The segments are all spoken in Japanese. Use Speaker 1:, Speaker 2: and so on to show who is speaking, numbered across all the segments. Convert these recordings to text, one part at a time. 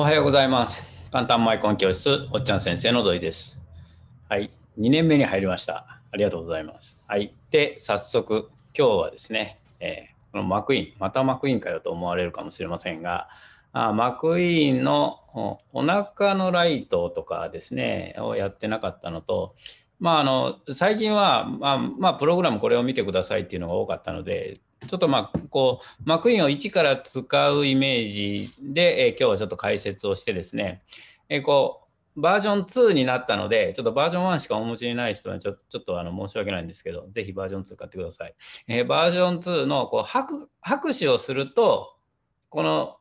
Speaker 1: おはようございます。簡単マイコン教室、おっちゃん先生の土井です。はい、2年目に入りました。ありがとうございます。はい、で、早速、今日はですね、えー、このマクーン、またマクーンかよと思われるかもしれませんが、あマクイーンのお腹のライトとかですね、をやってなかったのと、まあ、あの最近は、まあまあ、プログラムこれを見てくださいっていうのが多かったのでちょっとまあこうーンを1から使うイメージで、え今日はちょっと解説をしてですね、えこうバージョン2になったので、ちょっとバージョン1しかお持ちにない人はちょちょっとあの申し訳ないんですけど、ぜひバージョン2買ってください。えバージョン2のこう拍拍手をすると、この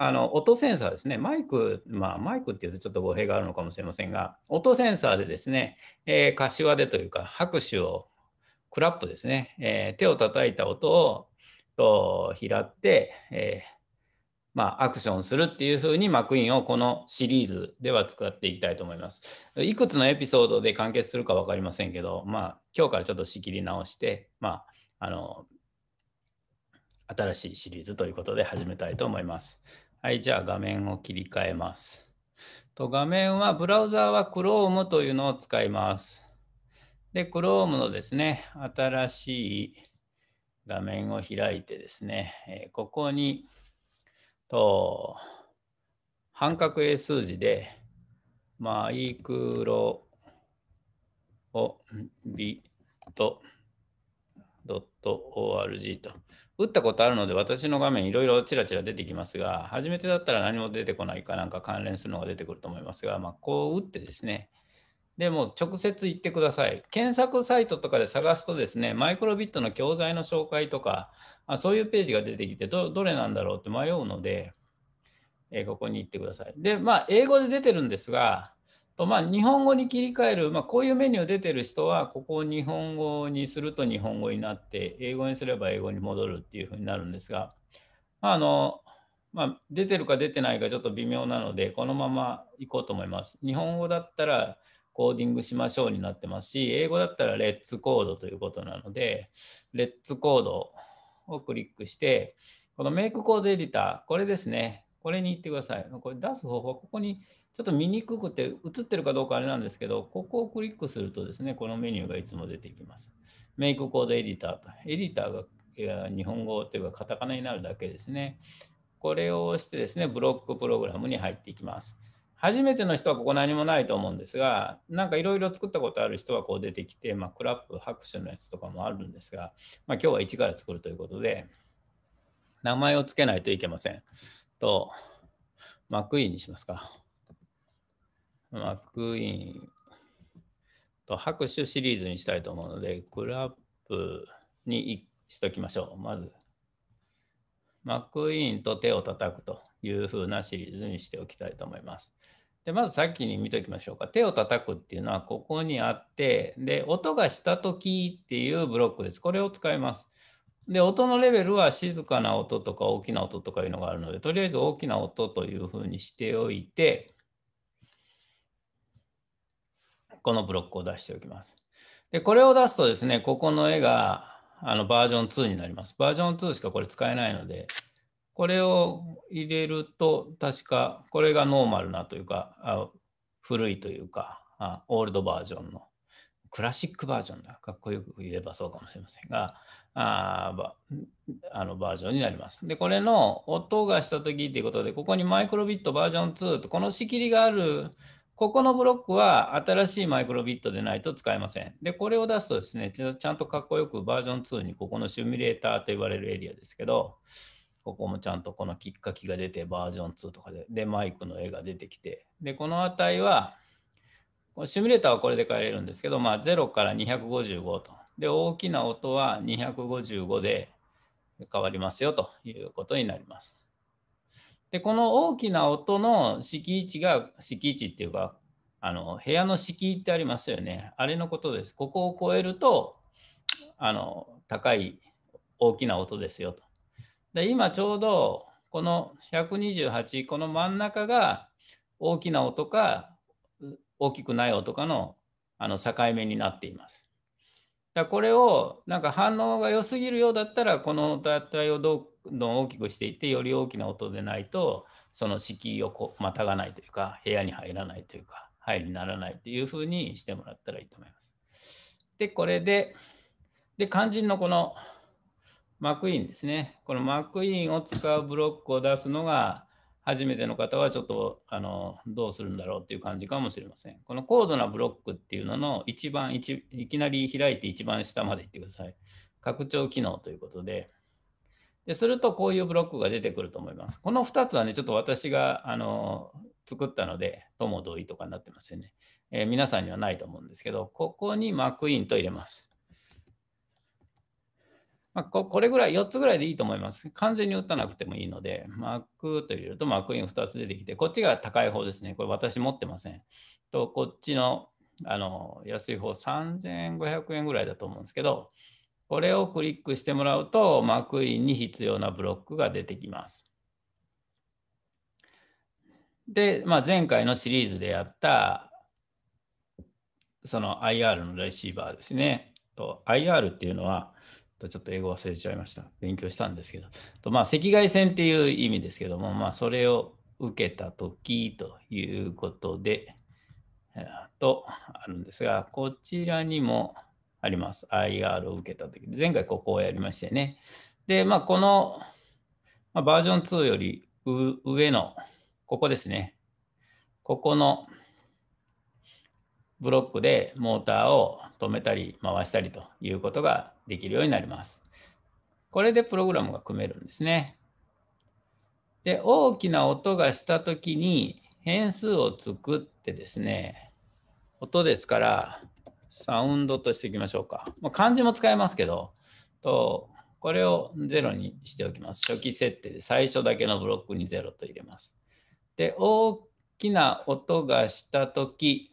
Speaker 1: あの音センサーですね、マイク、まあ、マイクっていうとちょっと語弊があるのかもしれませんが、音センサーでですね、えー、柏でというか、拍手を、クラップですね、えー、手を叩いた音をと拾って、えー、まあ、アクションするっていうふうにマクイーンをこのシリーズでは使っていきたいと思います。いくつのエピソードで完結するか分かりませんけど、まあ、今日からちょっと仕切り直して、まあ、あの新しいシリーズということで始めたいと思います。はい、じゃあ画面を切り替えます。と画面はブラウザーは Chrome というのを使います。で、Chrome のですね、新しい画面を開いてですね、えここにと半角英数字で、マイクロをビット .org と。打ったことあるので、私の画面いろいろちらちら出てきますが、初めてだったら何も出てこないかなんか関連するのが出てくると思いますが、まあ、こう打ってですね、でも直接行ってください。検索サイトとかで探すとですね、マイクロビットの教材の紹介とか、あそういうページが出てきてど、どれなんだろうって迷うので、えー、ここに行ってください。で、まあ、英語で出てるんですが、とまあ、日本語に切り替える、まあ、こういうメニュー出てる人は、ここを日本語にすると日本語になって、英語にすれば英語に戻るっていうふうになるんですが、まああのまあ、出てるか出てないかちょっと微妙なので、このまま行こうと思います。日本語だったら、コーディングしましょうになってますし、英語だったらレッツコードということなので、レッツコードをクリックして、このメイクコードエディター、これですね。これに行ってください。これ出す方法はここにちょっと見にくくて映ってるかどうかあれなんですけど、ここをクリックするとですね、このメニューがいつも出てきます。メイクコードエディターと。エディターが日本語というかカタカナになるだけですね。これを押してですね、ブロックプログラムに入っていきます。初めての人はここ何もないと思うんですが、なんかいろいろ作ったことある人はこう出てきて、まあ、クラップ拍手のやつとかもあるんですが、まあ、今日は一から作るということで、名前を付けないといけません。と、マクイーンにしますか。マックイーンと拍手シリーズにしたいと思うので、クラップにしときましょう。まず、マックイーンと手を叩くというふうなシリーズにしておきたいと思います。でまずさっきに見ておきましょうか手を叩くっていうのはここにあってで音がした時っていうブロックですこれを使いますで音のレベルは静かな音とか大きな音とかいうのがあるのでとりあえず大きな音というふうにしておいてこのブロックを出しておきますでこれを出すとですねここの絵があのバージョン2になりますバージョン2しかこれ使えないのでこれを入れると、確かこれがノーマルなというか、古いというかあ、オールドバージョンの、クラシックバージョンだ。かっこよく言えばそうかもしれませんが、あばあのバージョンになります。で、これの音がした時っていうことで、ここにマイクロビットバージョン2と、この仕切りがあるここのブロックは新しいマイクロビットでないと使えません。で、これを出すとですね、ちゃんとかっこよくバージョン2にここのシミュレーターと言われるエリアですけど、ここもちゃんとこのきっかけが出てバージョン2とかで、で、マイクの絵が出てきて、で、この値は、このシミュレーターはこれで変えれるんですけど、まあ、0から255と。で、大きな音は255で変わりますよということになります。で、この大きな音の敷地が、敷地っていうか、あの部屋の敷ってありますよね。あれのことです。ここを超えると、あの高い大きな音ですよと。で今ちょうどこの128この真ん中が大きな音か大きくない音かのあの境目になっています。だこれをなんか反応が良すぎるようだったらこの値をどんどん大きくしていってより大きな音でないとその敷居をこまたがないというか部屋に入らないというか入にならないというふうにしてもらったらいいと思います。でこれでで肝心のこのマクインですね。このマックインを使うブロックを出すのが、初めての方はちょっとあのどうするんだろうっていう感じかもしれません。この高度なブロックっていうのの一番一、いきなり開いて一番下まで行ってください。拡張機能ということで。ですると、こういうブロックが出てくると思います。この2つはね、ちょっと私があの作ったので、友同意とかになってますよね、えー、皆さんにはないと思うんですけど、ここにマックインと入れます。まあ、ここれぐらい、4つぐらいでいいと思います。完全に打たなくてもいいので、マークと入れるとマークイン2つ出てきて、こっちが高い方ですね。これ私持ってません。と、こっちのあの安い方3500円ぐらいだと思うんですけど、これをクリックしてもらうと、マークインに必要なブロックが出てきます。で、まあ、前回のシリーズでやった、その IR のレシーバーですね。と IR っていうのは、とちょっと英語忘れちゃいました。勉強したんですけど。とまあ、赤外線っていう意味ですけども、まあ、それを受けた時ということで、えとあるんですが、こちらにもあります。IR を受けた時。前回ここをやりましてね。で、まあ、この、まあ、バージョン2より上の、ここですね。ここのブロックでモーターを止めたり回したりということができるようになります。これでプログラムが組めるんですね。で、大きな音がしたときに変数を作ってですね、音ですからサウンドとしていきましょうか。まあ、漢字も使えますけど、とこれを0にしておきます。初期設定で最初だけのブロックに0と入れます。で、大きな音がしたとき、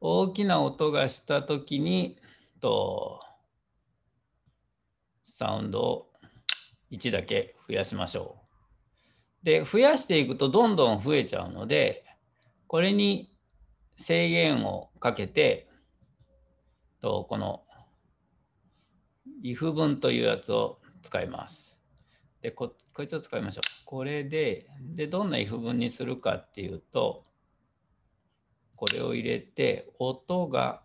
Speaker 1: 大きな音がしたときに、と、サウンドを1だけ増やしましょう。で、増やしていくとどんどん増えちゃうので、これに制限をかけて、とこの if 文というやつを使います。でこ、こいつを使いましょう。これで、で、どんな if 文にするかっていうと、これを入れて音が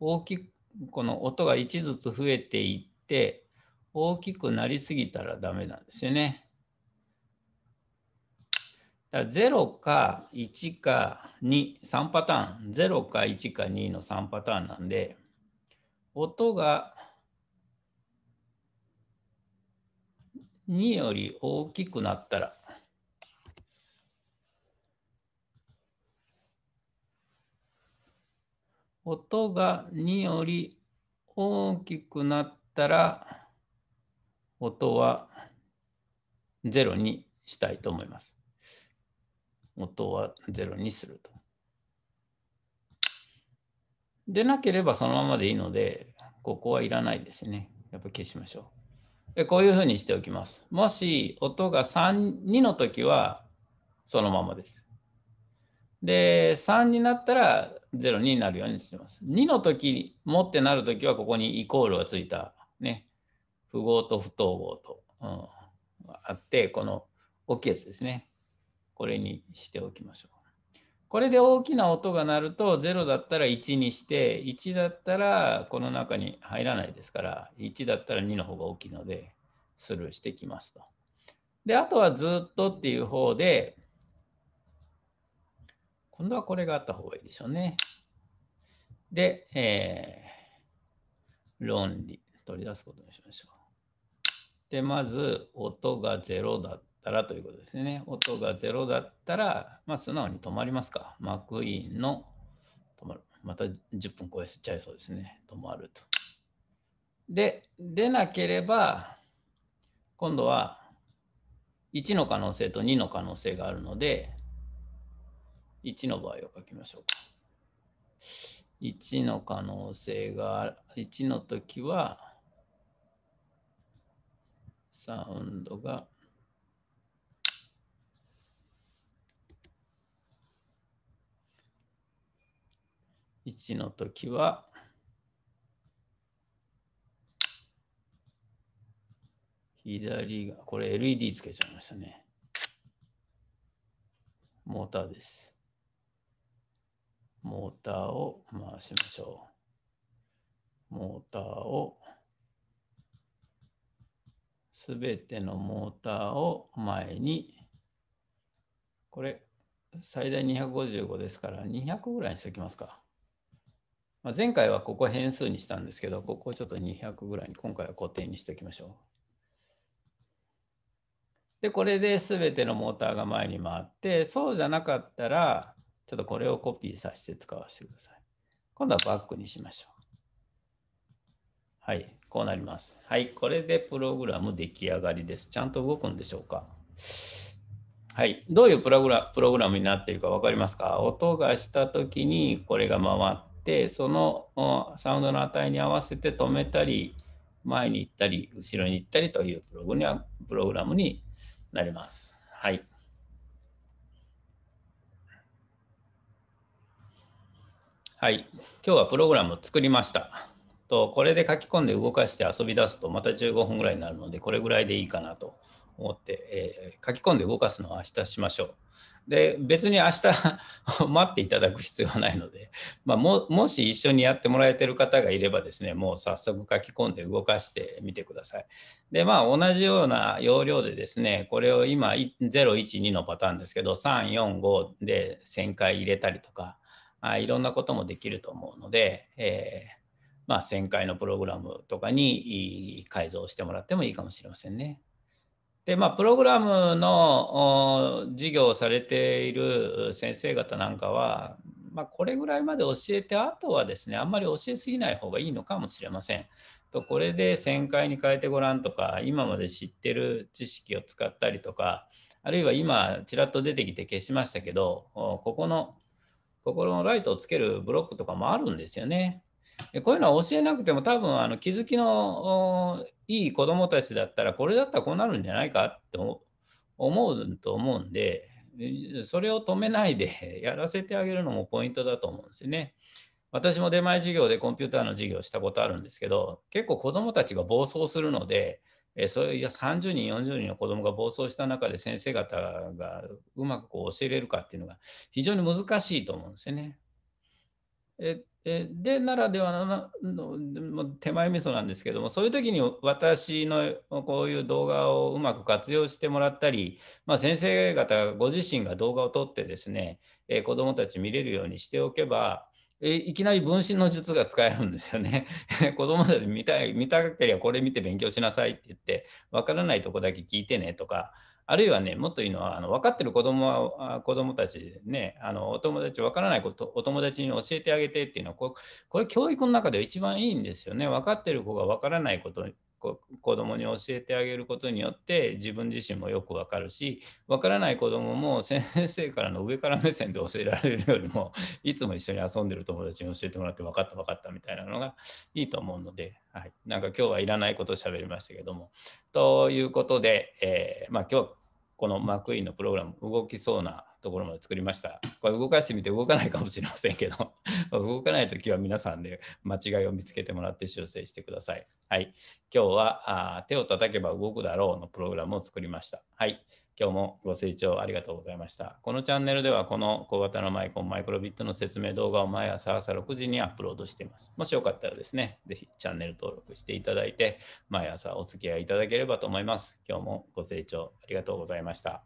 Speaker 1: 大きくこの音が1ずつ増えていって大きくなりすぎたらダメなんですよね。だ0か1か23パターン0か1か2の3パターンなんで音が2より大きくなったら音が2より大きくなったら、音は0にしたいと思います。音は0にすると。でなければそのままでいいので、ここはいらないですね。やっぱ消しましょう。でこういうふうにしておきます。もし音が3、2の時はそのままです。で、3になったら0になるようにします。2の時、もってなる時はここにイコールがついた、ね、符号と不等号と、うん、あって、この大きいやつですね。これにしておきましょう。これで大きな音が鳴ると0だったら1にして1だったらこの中に入らないですから1だったら2の方が大きいのでスルーしてきますと。であとはずっとっていう方で今度はこれがあった方がいいでしょうね。で、えー、論理、取り出すことにしましょう。で、まず、音が0だったらということですね。音が0だったら、まあ、素直に止まりますか。マクイーンの止まる。また10分超えちゃいそうですね。止まると。で、出なければ、今度は1の可能性と2の可能性があるので、1の場合を書きましょうか。1の可能性が、1の時は、サウンドが、1の時は、左が、これ LED つけちゃいましたね。モーターです。モーターを回しましょう。モーターを、すべてのモーターを前に、これ、最大255ですから200ぐらいにしておきますか。まあ、前回はここ変数にしたんですけど、ここちょっと200ぐらいに、今回は固定にしておきましょう。で、これですべてのモーターが前に回って、そうじゃなかったら、ちょっとこれをコピーさせて使わせてください。今度はバックにしましょう。はい、こうなります。はい、これでプログラム出来上がりです。ちゃんと動くんでしょうかはい、どういうプログラプログラムになっているか分かりますか音がした時にこれが回って、そのサウンドの値に合わせて止めたり、前に行ったり、後ろに行ったりというプログラムになります。はい。はい、今日はプログラムを作りました。とこれで書き込んで動かして遊び出すとまた15分ぐらいになるのでこれぐらいでいいかなと思って、えー、書き込んで動かすのは明日しましょう。で別に明日 待っていただく必要はないので、まあ、ももし一緒にやってもらえてる方がいればですねもう早速書き込んで動かしてみてください。でまあ同じような要領でですねこれを今012のパターンですけど345で1000回入れたりとか。あいろんなこともできると思うので、えー、まあ、1000回のプログラムとかに改造してもらってもいいかもしれませんね。でまあ、プログラムの授業をされている先生方なんかは、まあ、これぐらいまで教えてあとはですねあんまり教えすぎない方がいいのかもしれません。とこれで旋回に変えてごらんとか今まで知ってる知識を使ったりとかあるいは今ちらっと出てきて消しましたけどここの心のライトをつけるブロックとかもあるんですよね。でこういうのは教えなくても多分あの気づきのいい子どもたちだったらこれだったらこうなるんじゃないかって思うと思うんでそれを止めないで やらせてあげるのもポイントだと思うんですよね。私も出前授業でコンピューターの授業したことあるんですけど結構子どもたちが暴走するのでえそういう30人、40人の子どもが暴走した中で先生方がうまくこう教えれるかっていうのが非常に難しいと思うんですよね。えでならではの手前味噌なんですけどもそういう時に私のこういう動画をうまく活用してもらったり、まあ、先生方ご自身が動画を撮ってですね、え子どもたち見れるようにしておけばえいきなり分身の術が使えるんですよね。子供たち見たい、見たければこれ見て勉強しなさいって言って、わからないとこだけ聞いてねとか、あるいはね、もっといいのは、あの分かってる子供は、子供たちね、あのお友達、分からないこと、お友達に教えてあげてっていうのはこ、これ教育の中で一番いいんですよね。分かってる子が分からないことこ子どもに教えてあげることによって自分自身もよくわかるしわからない子どもも 先生からの上から目線で教えられるよりもいつも一緒に遊んでる友達に教えてもらって分かった分かったみたいなのがいいと思うので、はい、なんか今日はいらないことを喋りましたけども。ということで、えー、まあ、今日この幕井のプログラム動きそうなところまで作りました。これ動かしてみて動かないかもしれませんけど動かないときは皆さんで間違いを見つけてもらって修正してください。はい。今日はあ手を叩けば動くだろうのプログラムを作りました。はい。今日もご清聴ありがとうございました。このチャンネルではこの小型のマイコンマイクロビットの説明動画を毎朝朝6時にアップロードしています。もしよかったらですね、ぜひチャンネル登録していただいて、毎朝お付き合いいただければと思います。今日もご清聴ありがとうございました。